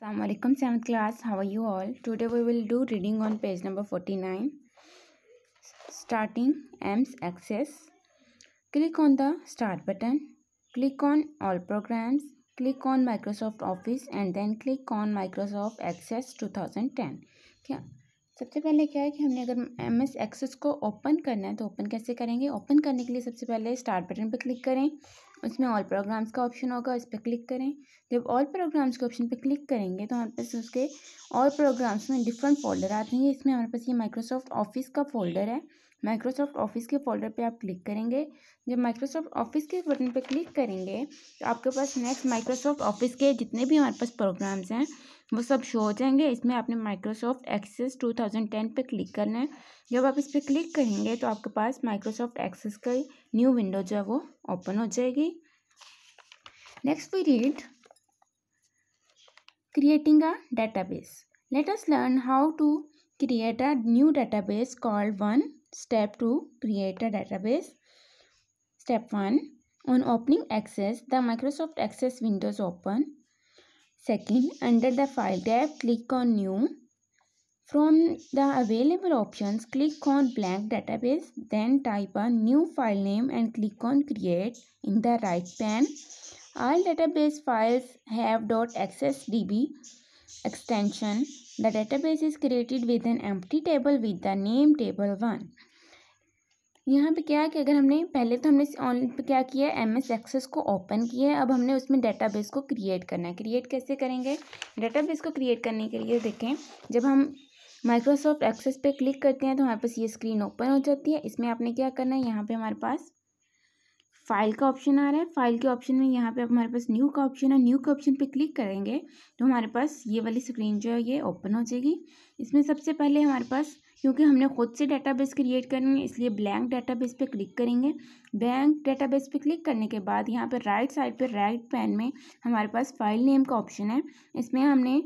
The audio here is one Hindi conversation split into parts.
Assalamualaikum seventh class how are you all today we will do reading on page number forty nine starting m's access click on the start button click on all programs click on microsoft office and then click on microsoft access two thousand ten क्या सबसे पहले क्या है कि हमने अगर एम एस एक्सेस को ओपन करना है तो ओपन कैसे करेंगे ओपन करने के लिए सबसे पहले स्टार्ट बटन पर क्लिक करें उसमें ऑल प्रोग्राम्स का ऑप्शन होगा इस पर क्लिक करें जब ऑल प्रोग्राम्स के ऑप्शन पर क्लिक करेंगे तो हमारे पास उसके ऑल प्रोग्राम्स में डिफरेंट फोल्डर आते हैं इसमें हमारे पास ये माइक्रोसॉफ्ट ऑफिस का फोल्डर है माइक्रोसॉफ्ट ऑफिस के फोल्डर पे आप क्लिक करेंगे जब माइक्रोसॉफ्ट ऑफिस के बटन पे क्लिक करेंगे तो आपके पास नेक्स्ट माइक्रोसॉफ्ट ऑफिस के जितने भी हमारे पास प्रोग्राम्स हैं वो सब शो हो जाएंगे इसमें आपने माइक्रोसॉफ्ट एक्सेस 2010 पे क्लिक करना है जब आप इस पर क्लिक करेंगे तो आपके पास माइक्रोसॉफ्ट एक्सेस का ही न्यू विंडो जो है वो ओपन हो जाएगी next we read creating a database let us learn how to create a new base call one step to create a database step one on opening Access the Microsoft Access windows open Second, under the file tab, click on new. From the available options, click on blank database, then type a new file name and click on create in the right pane. All database files have .accessdb extension. The database is created with an empty table with the name table1. यहाँ पे क्या है कि अगर हमने पहले तो हमने ऑन पे क्या किया है एम एस एक्सेस को ओपन किया है अब हमने उसमें डेटाबेस को क्रिएट करना है क्रिएट कैसे करेंगे डेटाबेस को क्रिएट करने के लिए देखें जब हम माइक्रोसॉफ्ट एक्सेस पे क्लिक करते हैं तो हमारे पास ये स्क्रीन ओपन हो जाती है इसमें आपने क्या करना है यहाँ पर हमारे पास फाइल का ऑप्शन आ रहा है फाइल के ऑप्शन में यहाँ पे हमारे पास न्यू का ऑप्शन है न्यू के ऑप्शन पे क्लिक करेंगे तो हमारे पास ये वाली स्क्रीन जो है ये ओपन हो जाएगी इसमें सबसे पहले हमारे पास क्योंकि हमने खुद से डेटाबेस क्रिएट करनी है इसलिए ब्लैंक डेटाबेस पे क्लिक करेंगे ब्लैंक डेटाबेस पे क्लिक करने के बाद यहाँ पर राइट साइड पर राइट पैन में हमारे पास फाइल नेम का ऑप्शन है इसमें हमने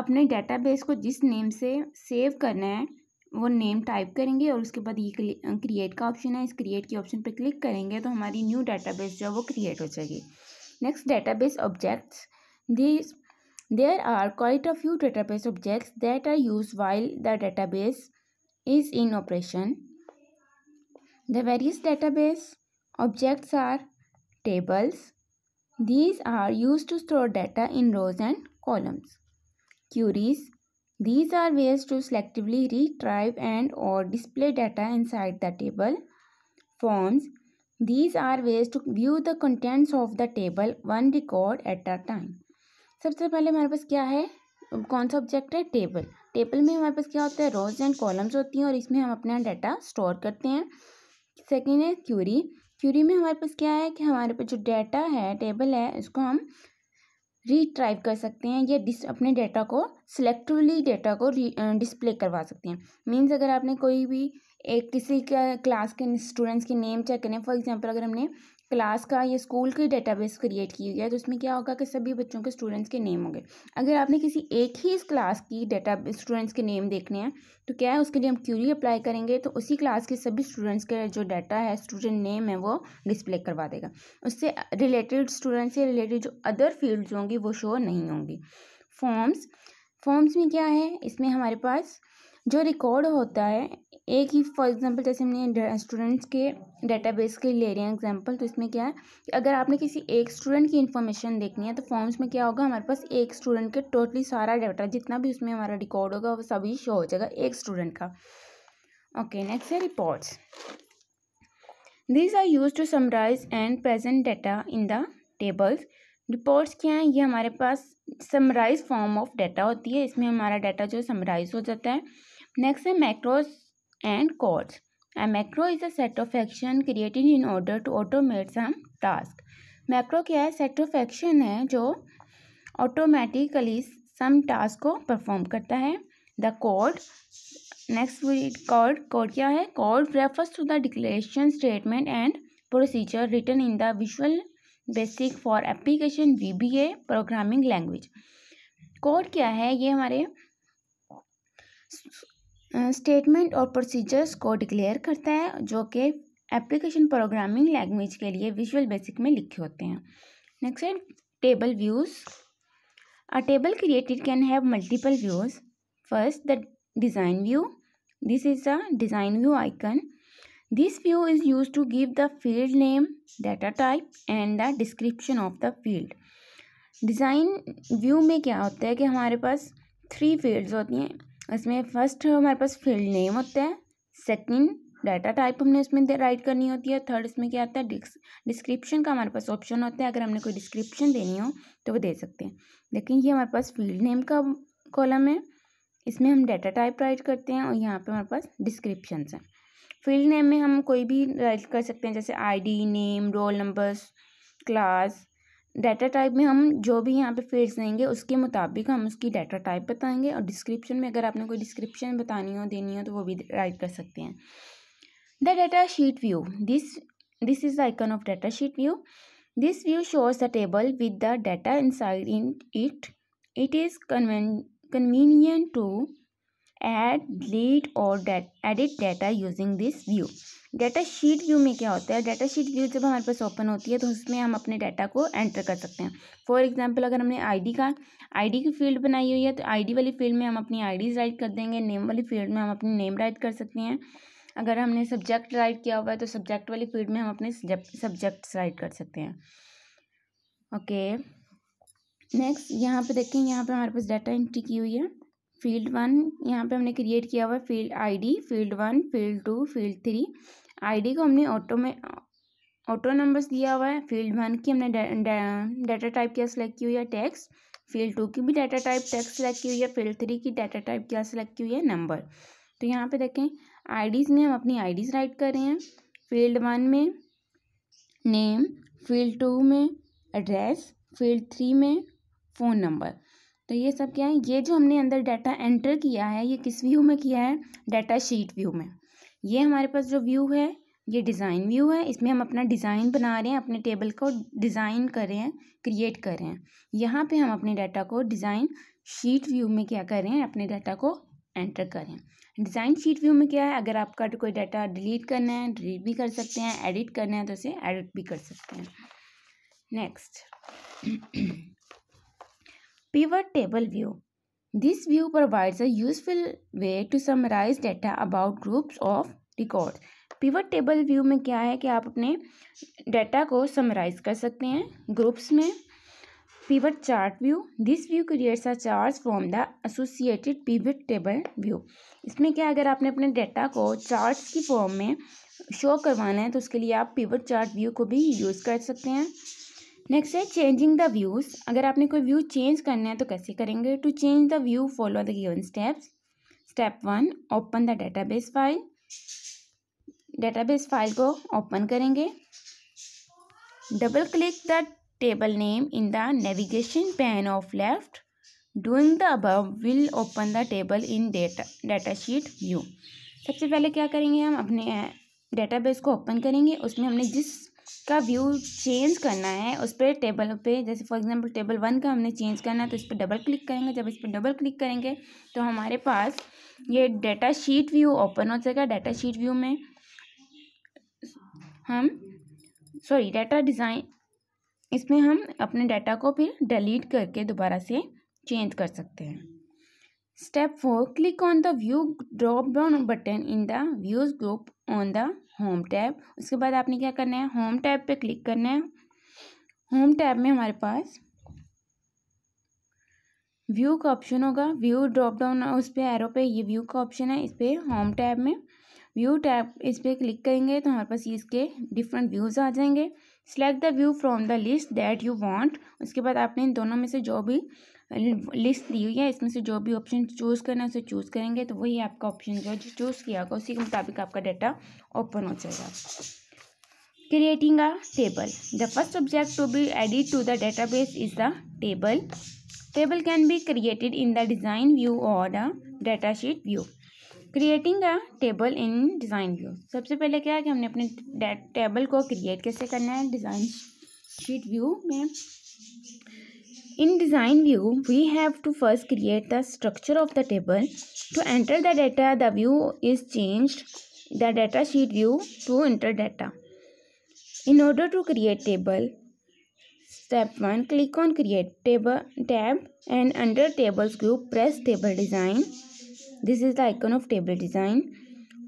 अपने डेटाबेस को जिस नेम से सेव करना है वो नेम टाइप करेंगे और उसके बाद ये क्रिएट का ऑप्शन है इस क्रिएट के ऑप्शन पर क्लिक करेंगे तो हमारी न्यू डाटाबेस जो है वो क्रिएट हो जाएगी next base objects this there are quite a few database objects that are use while the base is in operation. The various database objects are tables. These are used to store data in rows and columns. Queries. These are ways to selectively retrieve and or display data inside the table. Forms. These are ways to view the contents of the table one record at a time. सबसे पहले हमारे पास क्या है कौन सा ऑब्जेक्ट है टेबल टेबल में हमारे पास क्या होता है रोज एंड कॉलम्स होती हैं और इसमें हम अपना डाटा स्टोर करते हैं सेकेंड है क्यूरी क्यूरी में हमारे पास क्या है कि हमारे पास जो डाटा है टेबल है इसको हम रीट्राइव कर सकते हैं या डिस अपने डाटा को सिलेक्टिवली डाटा को डिस्प्ले करवा सकते हैं मीन्स अगर आपने कोई भी एक किसी का क्लास के स्टूडेंट्स के नेम चेक करें फॉर एग्जांपल अगर हमने क्लास का या स्कूल की डेटाबेस क्रिएट की हुई है तो उसमें क्या होगा कि सभी बच्चों के स्टूडेंट्स के नेम होंगे अगर आपने किसी एक ही इस क्लास की डेटा स्टूडेंट्स के नेम देखने हैं तो क्या है उसके लिए हम क्यूरी अप्लाई करेंगे तो उसी क्लास के सभी स्टूडेंट्स का जो डाटा है स्टूडेंट नेम है वो डिस्प्ले करवा देगा उससे रिलेटेड स्टूडेंट्स से रिलेटेड जो अदर फील्ड्स होंगी वो शो नहीं होंगी फॉर्म्स फॉर्म्स में क्या है इसमें हमारे पास जो रिकॉर्ड होता है एक ही फॉर एग्जांपल जैसे हमने स्टूडेंट्स के डेटाबेस के ले रहे हैं एग्जांपल तो इसमें क्या है कि अगर आपने किसी एक स्टूडेंट की इन्फॉर्मेशन देखनी है तो फॉर्म्स में क्या होगा हमारे पास एक स्टूडेंट के टोटली सारा डाटा जितना भी उसमें हमारा रिकॉर्ड होगा वो सभी शो हो जाएगा एक स्टूडेंट का ओके नेक्स्ट है reports these are use to summarise and present data in the tables reports क्या हैं ये हमारे पास समराइज फॉर्म ऑफ डाटा होती है इसमें हमारा डाटा जो समराइज हो जाता है नेक्स्ट है macros and chords. A macro is a set of action created in order to automate some task. Macro क्या है सेट ऑफ एक्शन है जो ऑटोमेटिकली सम टास्क को परफॉर्म करता है the code next code code क्या है code refers to the declaration statement and procedure written in the Visual Basic for application V B A programming language code क्या है ये हमारे स्टेटमेंट और प्रोसीजर्स को डिक्लेयर करता है जो कि एप्लीकेशन प्रोग्रामिंग लैंग्वेज के लिए विजुअल बेसिक में लिखे होते हैं नेक्स्ट है table views a table created can have multiple views first the design view this is a design view icon this view is use to give the field name data type and the description of the field design view में क्या होता है कि हमारे पास थ्री फील्ड्स होती हैं इसमें फर्स्ट हमारे पास फील्ड नेम होता है सेकेंड डाटा टाइप हमने इसमें राइट करनी होती है थर्ड इसमें क्या आता है डिस्क्रिप्शन का हमारे पास ऑप्शन होता है अगर हमने कोई डिस्क्रिप्शन देनी हो तो वो दे सकते हैं लेकिन ये हमारे पास फील्ड नेम का कॉलम है इसमें हम डाटा टाइप राइट करते हैं और यहाँ पर हमारे पास डिस्क्रिप्शन है फील्ड नेम में हम कोई भी राइट कर सकते हैं जैसे I name roll numbers class data type में हम जो भी यहाँ पे फील्ड्स देंगे उसके मुताबिक हम उसकी डाटा टाइप बताएंगे और डिस्क्रिप्शन में अगर आपने कोई डिस्क्रिप्शन बतानी हो देनी हो तो वो भी राइट कर सकते हैं the data sheet view this this is the icon of data sheet view this view shows the table with the data side in it it is conven convenient to add delete और edit data using this view data sheet view में क्या होता है डाटा शीट व्यू जब हमारे पास ओपन होती है तो उसमें हम अपने डाटा को एंटर कर सकते हैं फॉर एग्जांपल अगर हमने आईडी का आईडी की फील्ड बनाई हुई है तो आईडी वाली फील्ड में हम अपनी डीज राइट कर देंगे नेम वाली फील्ड में हम अपनी नेम राइट कर सकते हैं अगर हमने सब्जेक्ट राइट किया हुआ है तो सब्जेक्ट वाली फील्ड में हम अपने सब्जेक्ट्स राइट कर सकते हैं ओके नेक्स्ट यहाँ पे देखें यहाँ पे हमारे पास डाटा एंट्री की हुई है फील्ड वन यहाँ पे हमने क्रिएट किया हुआ है field ID field one field two field three ID को हमने ऑटो में ऑटो नंबर्स दिया हुआ है फील्ड वन की हमने डाटा टाइप क्या सिलेक्ट की हुई है टैक्स फील्ड टू की भी डाटा टाइप टैक्स सिलेक्ट की हुई है फील्ड थ्री की डाटा टाइप क्या सिलेक्ट की हुई है नंबर तो यहाँ पे देखें आईडीज़ में हम अपनी आईडीज़ राइट कर रहे हैं फील्ड वन में नेम फील्ड टू में एड्रेस फील्ड थ्री में फ़ोन नंबर तो ये सब क्या है ये जो हमने अंदर डाटा एंटर किया है ये किस व्यू में किया है डाटा शीट व्यू में ये हमारे पास जो व्यू है ये डिज़ाइन व्यू है इसमें हम अपना डिज़ाइन बना रहे हैं अपने टेबल को डिज़ाइन कर रहे हैं क्रिएट कर रहे हैं यहाँ पे हम अपने डाटा को डिज़ाइन शीट व्यू में क्या कर रहे हैं अपने डाटा को एंटर करें डिज़ाइन शीट व्यू में क्या है अगर आपका कोई डाटा डिलीट करना है डिलीट भी कर सकते हैं एडिट करना है तो उसे एडिट भी कर सकते हैं next Pivot table view. This view provides a useful way to summarize data about groups of records. pivot table view में क्या है कि आप अपने data को summarize कर सकते हैं groups में pivot chart view this view creates a chart from the associated pivot table view इसमें क्या अगर आपने अपने data को चार्ट्स की form में show करवाना है तो उसके लिए आप pivot chart view को भी use कर सकते हैं नेक्स्ट है चेंजिंग द व्यूज़ अगर आपने कोई व्यू चेंज करना है तो कैसे करेंगे to change the view follow the given steps step one open the database file database file को ओपन करेंगे double click the table name in the navigation pane of left doing the above will open the table in data data sheet view सबसे पहले क्या करेंगे हम अपने डेटाबेस को ओपन करेंगे उसमें हमने जिस का व्यू चेंज करना है उस पर टेबल पे जैसे फॉर एग्जांपल टेबल वन का हमने चेंज करना है तो इस पर डबल क्लिक करेंगे जब इस पर डबल क्लिक करेंगे तो हमारे पास ये डाटा शीट व्यू ओपन हो जाएगा डाटा शीट व्यू में हम सॉरी डाटा डिज़ाइन इसमें हम अपने डाटा को फिर डिलीट करके दोबारा से चेंज कर सकते हैं step four click on the view drop down button in the views group on the home tab उसके बाद आपने क्या करना है होम टैब पे क्लिक करना है होम टैब में हमारे पास व्यू का ऑप्शन होगा व्यू ड्रॉप डाउन उस पर एरो पे ये व्यू का ऑप्शन है इस पर होम टैब में व्यू टैब इस पर क्लिक करेंगे तो हमारे पास इसके डिफरेंट व्यूज़ आ जाएंगे select the view from the list that you want उसके बाद आपने इन दोनों में से जो भी लिस्ट दी हुई है इसमें से जो भी ऑप्शन चूज़ करना है उसे चूज़ करेंगे तो वही आपका ऑप्शन जो है जो चूज़ किया होगा उसी के मुताबिक आपका डाटा ओपन हो जाएगा creating a table the first object to be edit to the database is the table table can be created in the design view और the data sheet view creating a table in design view सबसे पहले क्या है कि हमने अपने टेबल को क्रिएट कैसे करना है डिज़ाइन शीट व्यू में In design view, we have to first create the structure of the table. To enter the data, the view is changed, the data sheet view to enter data. In order to create table, step 1, click on create table tab and under tables group, press table design. This is the icon of table design.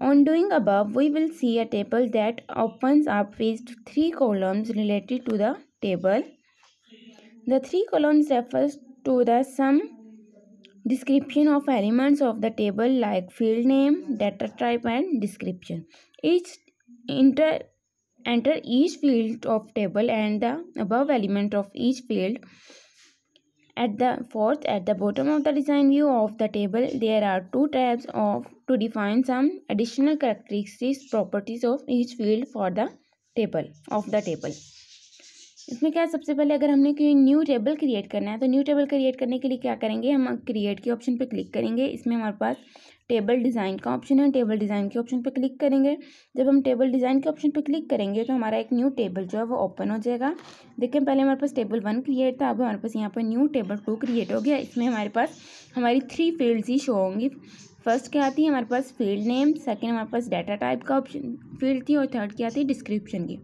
On doing above, we will see a table that opens up with three columns related to the table. The three columns refers to the sum description of elements of the table like field name, data type and description. Each enter, enter each field of table and the above element of each field. At the fourth, at the bottom of the design view of the table, there are two tabs of to define some additional characteristics properties of each field for the table of the table. इसमें क्या है सबसे पहले अगर हमने कोई न्यू टेबल क्रिएट करना है तो न्यू टेबल क्रिएट करने के लिए क्या करेंगे हम क्रिएट के ऑप्शन पर क्लिक करेंगे इसमें हमारे पास टेबल डिज़ाइन का ऑप्शन है टेबल डिज़ाइन के ऑप्शन पर क्लिक करेंगे जब हम टेबल डिज़ाइन के ऑप्शन पर क्लिक करेंगे तो हमारा एक न्यू टेबल जो है वो ओपन हो जाएगा देखें पहले हमारे पास टेबल वन क्रिएट था अब हमारे पास यहाँ पर न्यू टेबल टू क्रिएट हो गया इसमें हमारे पास हमारी थ्री फील्ड्स ही शो होंगी फर्स्ट क्या आती है हमारे पास फील्ड नेम सेकेंड हमारे पास डाटा टाइप का ऑप्शन फील्ड थी और थर्ड क्या आती है डिस्क्रिप्शन की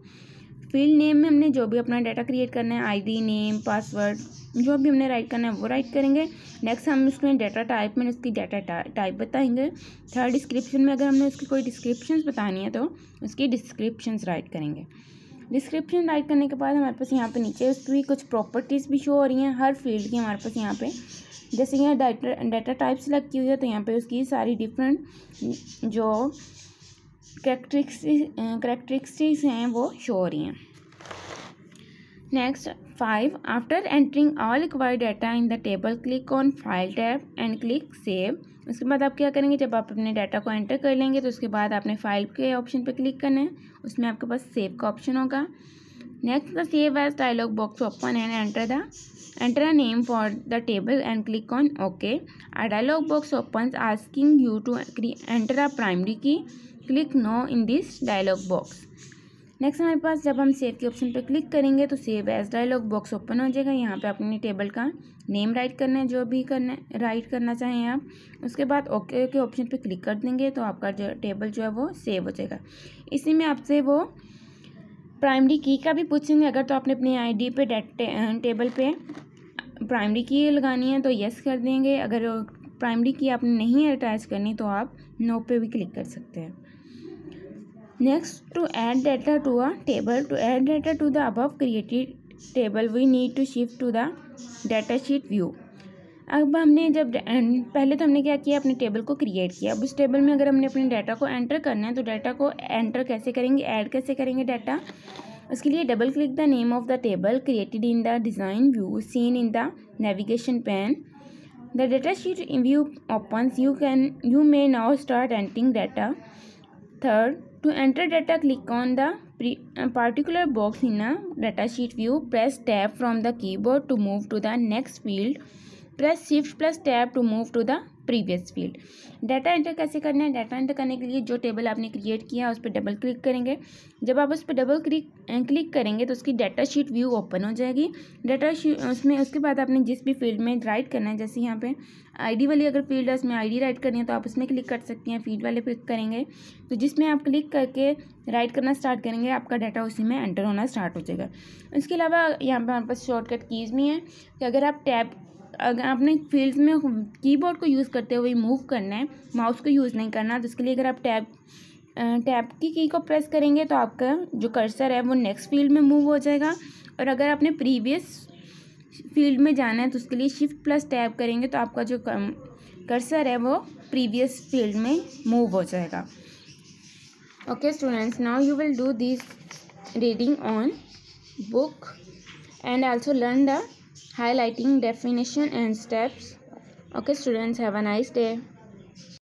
फील्ड नेम में हमने जो भी अपना डाटा क्रिएट करना है आईडी नेम पासवर्ड जो भी हमने राइट करना है वो राइट करेंगे नेक्स्ट हम इसमें डाटा टाइप में उसकी डाटा टाइप बताएंगे थर्ड डिस्क्रिप्शन में अगर हमने उसकी कोई डिस्क्रिप्शन बतानी है तो उसकी डिस्क्रिप्शन राइट करेंगे डिस्क्रिप्शन राइट करने के बाद हमारे पास यहाँ पे नीचे उसकी कुछ प्रॉपर्टीज़ भी शो हो रही हैं हर फील्ड की हमारे पास यहाँ पे जैसे यहाँ डाटा डाटा टाइप सेलेक्ट की हुई है तो यहाँ पे उसकी सारी डिफरेंट जो करेक्ट्रिक्स uh, हैं वो शो हो रही हैं next five after entering all require data in the table click on file tab and click save उसके बाद आप क्या करेंगे जब आप अपने डाटा को एंटर कर लेंगे तो उसके बाद आपने फाइल के ऑप्शन पर क्लिक करना है उसमें आपके पास सेव का ऑप्शन होगा next the save as dialog box open and enter the enter a name for the table and click on okay a dialog box open asking you to enter a primary key click no in this dialog box next हमारे पास जब हम सेव के ऑप्शन पर क्लिक करेंगे तो save as dialog box open हो जाएगा यहाँ पे अपने टेबल का नेम राइट करना है जो भी करना है राइट करना चाहें आप उसके बाद ओके के ऑप्शन पे क्लिक कर देंगे तो आपका जो टेबल जो है वो सेव हो जाएगा इसी में आपसे वो प्राइमरी की का भी पूछेंगे अगर तो आपने अपनी आई डी डेट टेबल पर प्राइमरी की लगानी है तो येस कर देंगे अगर प्राइमरी की आपने नहीं अटैच करनी तो आप नो पे भी क्लिक कर सकते हैं next to add data to a table to add data to the above created table we need to shift to the data sheet view अब हमने जब पहले तो हमने क्या किया अपने टेबल को क्रिएट किया अब उस टेबल में अगर हमने अपने डाटा को एंटर करना है तो डाटा को एंटर कैसे करेंगे ऐड कैसे करेंगे डाटा उसके लिए double click the name of the table created in the design view seen in the navigation pane the data sheet view opens you can you may now start entering data third To enter data, click on the uh, particular box in a datasheet view. Press tab from the keyboard to move to the next field. Press shift plus tab to move to the previous field data enter कैसे करना है डाटा एंटर करने के लिए जो टेबल आपने क्रिएट किया है उस पर डबल क्लिक करेंगे जब आप उस पर डबल क्लिक क्लिक करेंगे तो उसकी डाटा शीट व्यू ओपन हो जाएगी डाटा उसमें उसके बाद आपने जिस भी फील्ड में राइट करना है जैसे यहाँ पे आईडी वाली अगर फील्ड है उसमें आईडी राइट करनी है तो आप उसमें क्लिक कर सकती हैं फील्ड वाले क्लिक करेंगे तो जिसमें आप क्लिक करके राइट करना स्टार्ट करेंगे आपका डाटा उसी में एंटर होना स्टार्ट हो जाएगा इसके अलावा यहाँ पर हमारे पास शॉर्टकट कीज़ भी हैं कि अगर आप टैब अगर आपने फील्ड में कीबोर्ड को यूज़ करते हुए मूव करना है माउस को यूज़ नहीं करना तो इसके लिए अगर आप टैब टैब की की को प्रेस करेंगे तो आपका जो कर्सर है वो नेक्स्ट फील्ड में मूव हो जाएगा और अगर आपने प्रीवियस फील्ड में जाना है तो उसके लिए शिफ्ट प्लस टैब करेंगे तो आपका जो कर्सर है वो प्रीवियस फील्ड में मूव हो जाएगा okay students now you will do this reading on book and also learn the highlighting definition and steps okay students have a nice day